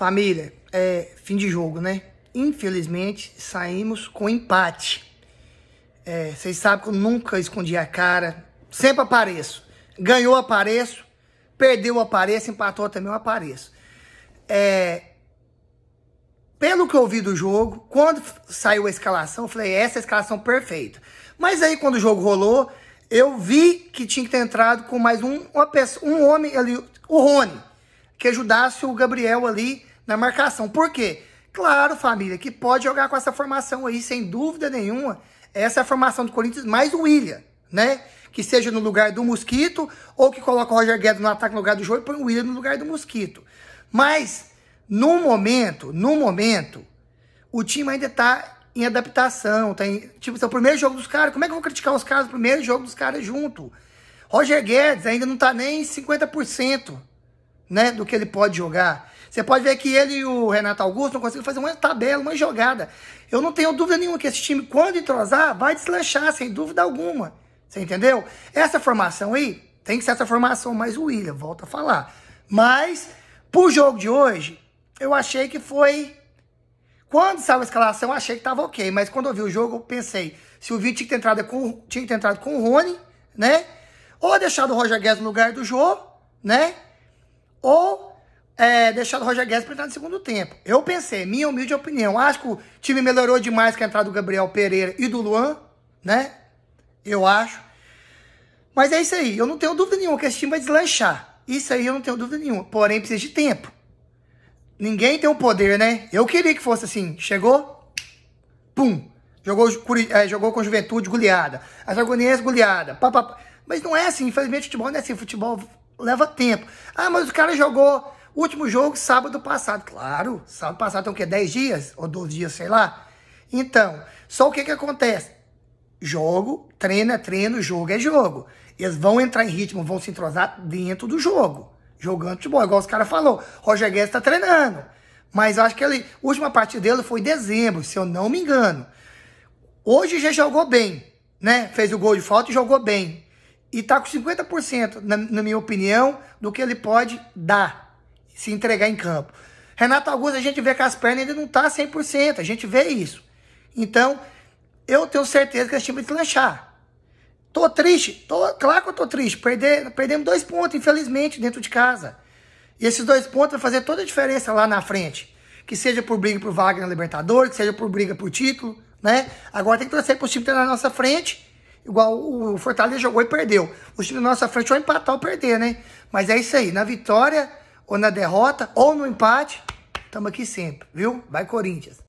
Família, é fim de jogo, né? Infelizmente, saímos com empate. É, vocês sabem que eu nunca escondi a cara, sempre apareço. Ganhou, apareço. Perdeu, apareço. Empatou também, eu apareço. É, pelo que eu vi do jogo, quando saiu a escalação, eu falei, essa é a escalação perfeita. Mas aí, quando o jogo rolou, eu vi que tinha que ter entrado com mais um, uma peça, um homem ali, o Rony, que ajudasse o Gabriel ali na marcação. Por quê? Claro, família, que pode jogar com essa formação aí, sem dúvida nenhuma. Essa é a formação do Corinthians, mais o William, né? Que seja no lugar do Mosquito, ou que coloca o Roger Guedes no ataque no lugar do jogo e põe o William no lugar do Mosquito. Mas, no momento, no momento, o time ainda tá em adaptação. Tá em, tipo, o primeiro jogo dos caras. Como é que eu vou criticar os caras o primeiro jogo dos caras junto? Roger Guedes ainda não tá nem 50%, né? Do que ele pode jogar. Você pode ver que ele e o Renato Augusto não conseguem fazer uma tabela, uma jogada. Eu não tenho dúvida nenhuma que esse time, quando entrosar, vai deslanchar, sem dúvida alguma. Você entendeu? Essa formação aí, tem que ser essa formação, mas o William, volta a falar. Mas, pro jogo de hoje, eu achei que foi. Quando saiu a escalação, achei que tava ok. Mas quando eu vi o jogo, eu pensei: se o Vitor tinha que ter entrado com, tinha que ter entrado com o Rony, né? Ou deixado o Roger Guedes no lugar do jogo, né? Ou é, deixado o Roger Guedes para entrar no segundo tempo. Eu pensei, minha humilde opinião, acho que o time melhorou demais com a entrada do Gabriel Pereira e do Luan, né? Eu acho. Mas é isso aí, eu não tenho dúvida nenhuma que esse time vai deslanchar. Isso aí eu não tenho dúvida nenhuma. Porém, precisa de tempo. Ninguém tem o um poder, né? Eu queria que fosse assim. Chegou, pum. Jogou, é, jogou com juventude, goleada. As agonias, goleada. Pá, pá, pá. Mas não é assim, infelizmente futebol não é assim. Futebol leva tempo. Ah, mas o cara jogou último jogo, sábado passado, claro. Sábado passado tem o quê? 10 dias? Ou 12 dias, sei lá. Então, só o que que acontece? Jogo, treino é treino, jogo é jogo. Eles vão entrar em ritmo, vão se entrosar dentro do jogo. Jogando futebol, igual os caras falou. Roger Guedes tá treinando. Mas eu acho que ele, a última partida dele foi em dezembro, se eu não me engano. Hoje já jogou bem, né? Fez o gol de falta e jogou bem. E tá com 50%, na, na minha opinião, do que ele pode dar se entregar em campo. Renato Augusto, a gente vê que as pernas ainda não tá 100%, a gente vê isso. Então, eu tenho certeza que esse time vai deslanchar. Tô triste, tô, claro que eu tô triste, Perder, perdemos dois pontos, infelizmente, dentro de casa. E esses dois pontos vão fazer toda a diferença lá na frente. Que seja por briga por vaga na Libertadores, que seja por briga por título, né? Agora tem que trazer pro time que tá na nossa frente, igual o Fortaleza jogou e perdeu. O time na nossa frente vai empatar ou perder, né? Mas é isso aí, na vitória ou na derrota, ou no empate, estamos aqui sempre, viu? Vai Corinthians!